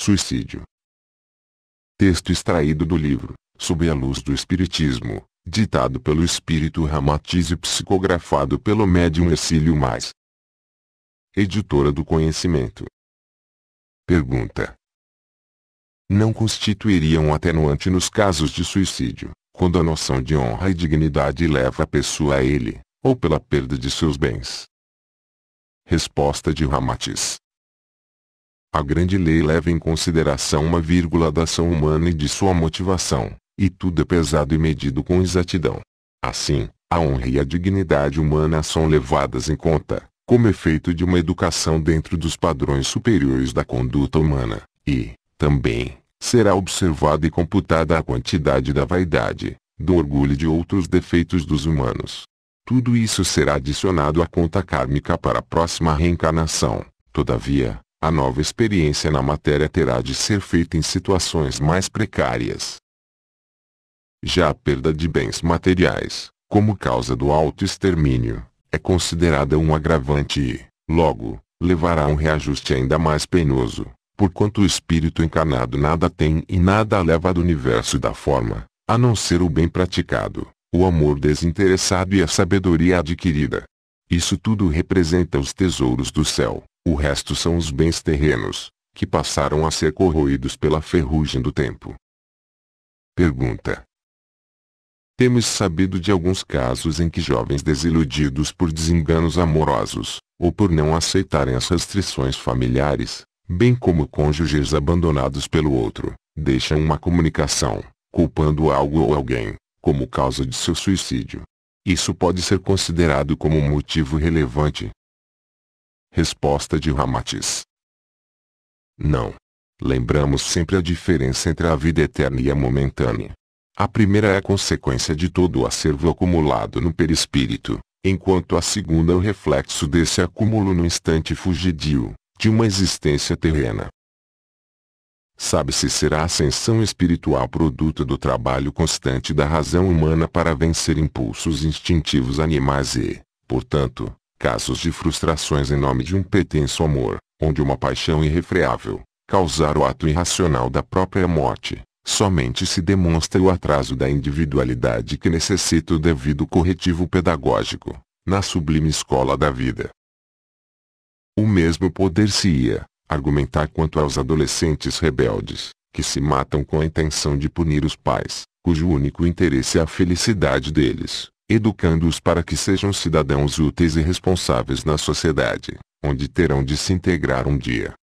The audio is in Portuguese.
Suicídio. Texto extraído do livro, Sob a Luz do Espiritismo, ditado pelo espírito Ramatiz e psicografado pelo médium Ercílio Mais. Editora do Conhecimento. Pergunta. Não constituiriam um atenuante nos casos de suicídio, quando a noção de honra e dignidade leva a pessoa a ele, ou pela perda de seus bens? Resposta de Ramatiz. A grande lei leva em consideração uma vírgula da ação humana e de sua motivação, e tudo é pesado e medido com exatidão. Assim, a honra e a dignidade humana são levadas em conta, como efeito de uma educação dentro dos padrões superiores da conduta humana, e, também, será observada e computada a quantidade da vaidade, do orgulho e de outros defeitos dos humanos. Tudo isso será adicionado à conta kármica para a próxima reencarnação. Todavia, a nova experiência na matéria terá de ser feita em situações mais precárias. Já a perda de bens materiais, como causa do autoextermínio, é considerada um agravante e, logo, levará a um reajuste ainda mais penoso, porquanto o espírito encarnado nada tem e nada leva do universo da forma, a não ser o bem praticado, o amor desinteressado e a sabedoria adquirida. Isso tudo representa os tesouros do céu, o resto são os bens terrenos, que passaram a ser corroídos pela ferrugem do tempo. Pergunta. Temos sabido de alguns casos em que jovens desiludidos por desenganos amorosos, ou por não aceitarem as restrições familiares, bem como cônjuges abandonados pelo outro, deixam uma comunicação, culpando algo ou alguém, como causa de seu suicídio. Isso pode ser considerado como um motivo relevante, Resposta de Ramatiz. Não. Lembramos sempre a diferença entre a vida eterna e a momentânea. A primeira é a consequência de todo o acervo acumulado no perispírito, enquanto a segunda é o reflexo desse acúmulo no instante fugidio, de uma existência terrena. Sabe-se será a ascensão espiritual produto do trabalho constante da razão humana para vencer impulsos instintivos animais e, portanto, Casos de frustrações em nome de um pretenso amor, onde uma paixão irrefreável, causar o ato irracional da própria morte, somente se demonstra o atraso da individualidade que necessita o devido corretivo pedagógico, na sublime escola da vida. O mesmo poder-se-ia, argumentar quanto aos adolescentes rebeldes, que se matam com a intenção de punir os pais, cujo único interesse é a felicidade deles, educando-os para que sejam cidadãos úteis e responsáveis na sociedade, onde terão de se integrar um dia.